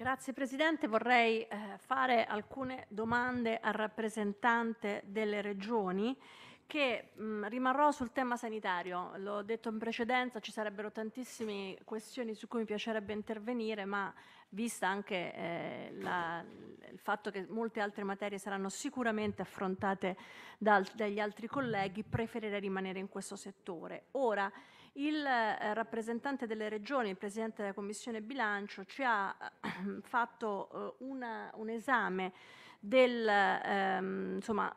Grazie Presidente, vorrei eh, fare alcune domande al rappresentante delle regioni che mh, mm, rimarrò sul tema sanitario, l'ho detto in precedenza, ci sarebbero tantissime questioni su cui mi piacerebbe intervenire, ma vista anche eh, la, il fatto che molte altre materie saranno sicuramente affrontate dal, dagli altri colleghi, preferirei rimanere in questo settore. Ora, il eh, rappresentante delle regioni, il presidente della Commissione Bilancio, ci ha ehm, fatto eh, una, un esame del, ehm, insomma,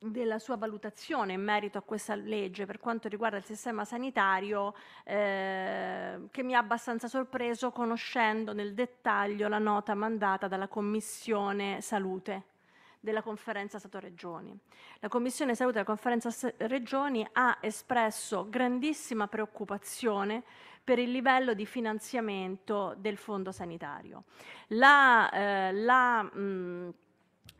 della sua valutazione in merito a questa legge per quanto riguarda il sistema sanitario eh, che mi ha abbastanza sorpreso conoscendo nel dettaglio la nota mandata dalla Commissione Salute della conferenza Stato-Regioni. La Commissione Salute della conferenza Regioni ha espresso grandissima preoccupazione per il livello di finanziamento del fondo sanitario. La, eh, la mh,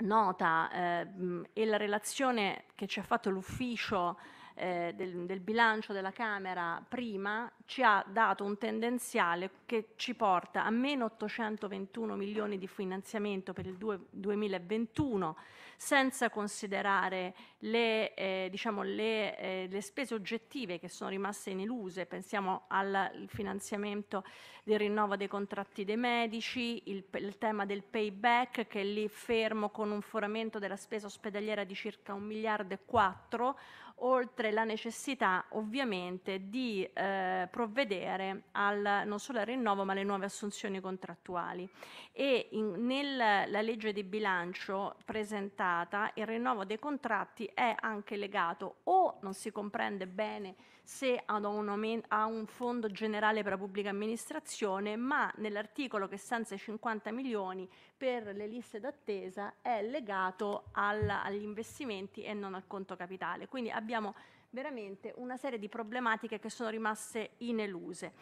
nota eh, mh, e la relazione che ci ha fatto l'ufficio eh, del, del, bilancio della Camera prima ci ha dato un tendenziale che ci porta a meno 821 milioni di finanziamento per il due, 2021 senza considerare le, eh, diciamo, le, eh, le, spese oggettive che sono rimaste ineluse, pensiamo al finanziamento del rinnovo dei contratti dei medici, il, il tema del payback che è lì fermo con un foramento della spesa ospedaliera di circa 1 miliardo e 4, oltre la necessità ovviamente di eh, provvedere al, non solo al rinnovo ma alle nuove assunzioni contrattuali. E in, nella legge di bilancio presentata limitata, il rinnovo dei contratti è anche legato o non si comprende bene se ad un, a un fondo generale per la pubblica amministrazione, ma nell'articolo che senza i 50 milioni per le liste d'attesa è legato al, agli investimenti e non al conto capitale. Quindi abbiamo veramente una serie di problematiche che sono rimaste ineluse.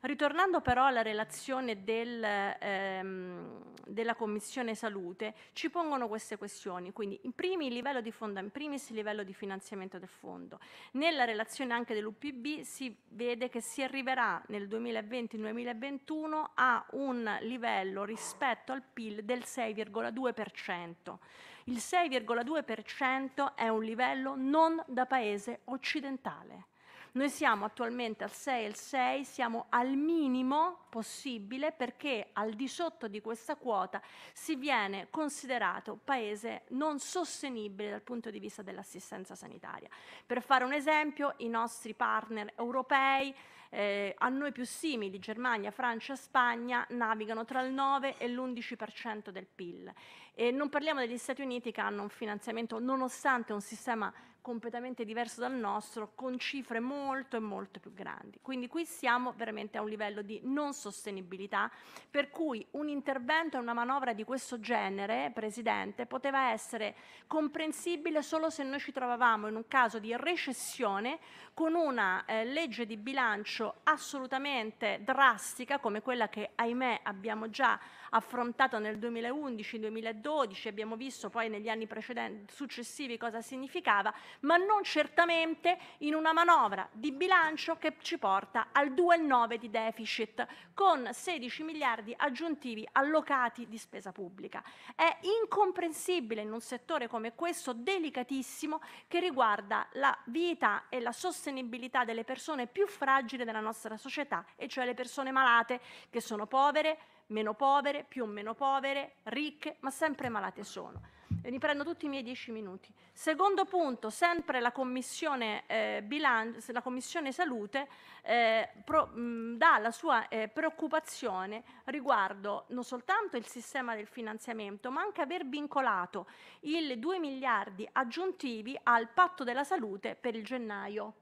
Ritornando però alla relazione del, ehm, della Commissione Salute, ci pongono queste questioni, quindi in primis livello di, fonda, in primis, livello di finanziamento del fondo. Nella relazione anche dell'UPB si vede che si arriverà nel 2020-2021 a un livello rispetto al PIL del 6,2%. Il 6,2% è un livello non da paese occidentale. Noi siamo attualmente al 6,6, siamo al minimo possibile perché al di sotto di questa quota si viene considerato paese non sostenibile dal punto di vista dell'assistenza sanitaria. Per fare un esempio, i nostri partner europei eh, a noi più simili, Germania, Francia, Spagna, navigano tra il 9 e l'11% del PIL. E non parliamo degli Stati Uniti che hanno un finanziamento, nonostante un sistema completamente diverso dal nostro, con cifre molto e molto più grandi. Quindi qui siamo veramente a un livello di non sostenibilità, per cui un intervento e una manovra di questo genere, Presidente, poteva essere comprensibile solo se noi ci trovavamo in un caso di recessione con una eh, legge di bilancio assolutamente drastica come quella che ahimè abbiamo già affrontato nel 2011-2012 2012, abbiamo visto poi negli anni successivi cosa significava, ma non certamente in una manovra di bilancio che ci porta al 2,9 di deficit, con 16 miliardi aggiuntivi allocati di spesa pubblica. È incomprensibile in un settore come questo delicatissimo che riguarda la vita e la sostenibilità delle persone più fragili della nostra società, e cioè le persone malate che sono povere, meno povere, più o meno povere, ricche, ma sempre malate sono. E mi prendo tutti i miei dieci minuti. Secondo punto, sempre la Commissione, eh, bilancio, la commissione Salute eh, pro, mh, dà la sua eh, preoccupazione riguardo non soltanto il sistema del finanziamento, ma anche aver vincolato i 2 miliardi aggiuntivi al patto della salute per il gennaio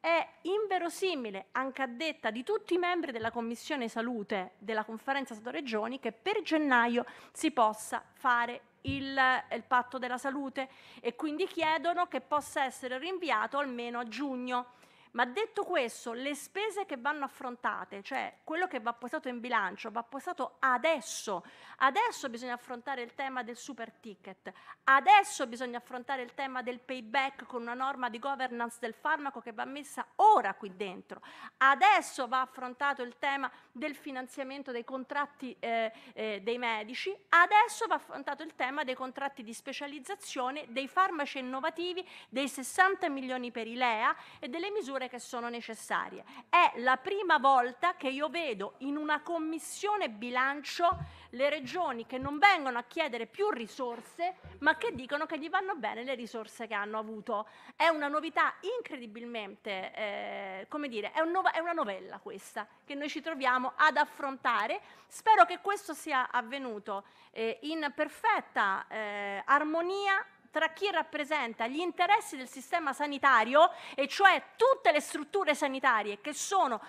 è inverosimile, anche a detta di tutti i membri della Commissione Salute della Conferenza Stato-Regioni, che per gennaio si possa fare il, il, patto della salute e quindi chiedono che possa essere rinviato almeno a giugno ma detto questo, le spese che vanno affrontate, cioè quello che va posato in bilancio, va posato adesso. Adesso bisogna affrontare il tema del super ticket, adesso bisogna affrontare il tema del payback con una norma di governance del farmaco che va messa ora qui dentro. Adesso va affrontato il tema del finanziamento dei contratti eh, eh, dei medici, adesso va affrontato il tema dei contratti di specializzazione, dei farmaci innovativi, dei 60 milioni per ILEA e delle misure che sono necessarie. È la prima volta che io vedo in una commissione bilancio le regioni che non vengono a chiedere più risorse, ma che dicono che gli vanno bene le risorse che hanno avuto. È una novità incredibilmente, eh, come dire, è, un no- è una novella questa che noi ci troviamo ad affrontare. Spero che questo sia avvenuto eh, in perfetta eh, armonia tra chi rappresenta gli interessi del sistema sanitario, e cioè tutte le strutture sanitarie che sono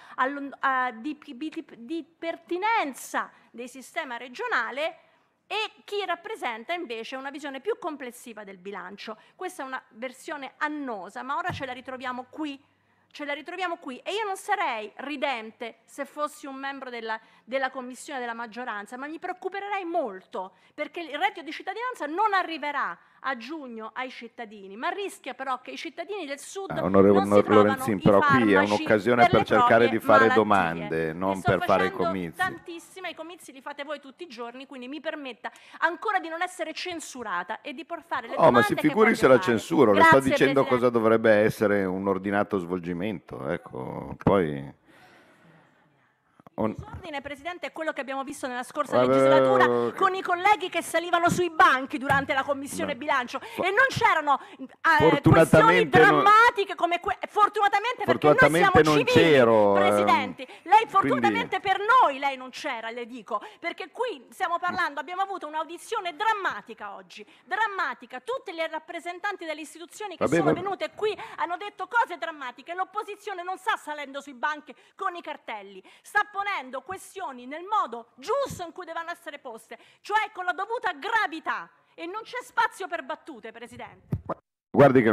di, pertinenza del sistema regionale, e chi rappresenta invece una visione più complessiva del bilancio. Questa è una versione annosa, ma ora ce la ritroviamo qui ce la ritroviamo qui e io non sarei ridente se fossi un membro della, della commissione della maggioranza, ma mi preoccuperei molto perché il reddito di cittadinanza non arriverà a giugno ai cittadini, ma rischia però che i cittadini del sud ah, onorevole non si Lorenzin, però qui è un'occasione per, per cercare di fare malattie. domande, non per fare comizi i comizi li fate voi tutti i giorni, quindi mi permetta ancora di non essere censurata e di portare le oh, domande Oh, ma si figuri se la censuro, le sto dicendo Presidente. cosa dovrebbe essere un ordinato svolgimento, ecco, poi un disordine, Presidente, è quello che abbiamo visto nella scorsa Vabbè, legislatura okay. con i colleghi che salivano sui banchi durante la commissione no. bilancio For... e non c'erano eh, questioni drammatiche come que... fortunatamente, fortunatamente perché noi siamo civili, c'ero, eh. Presidenti. Lei fortunatamente quindi... per noi lei non c'era, le dico, perché qui stiamo parlando, abbiamo avuto un'audizione drammatica oggi, drammatica. Tutti i rappresentanti delle istituzioni che Vabbè, sono venute qui hanno detto cose drammatiche, l'opposizione non sta salendo sui banchi con i cartelli, sta ponendo ponendo questioni nel modo giusto in cui devono essere poste, cioè con la dovuta gravità. E non c'è spazio per battute, Presidente.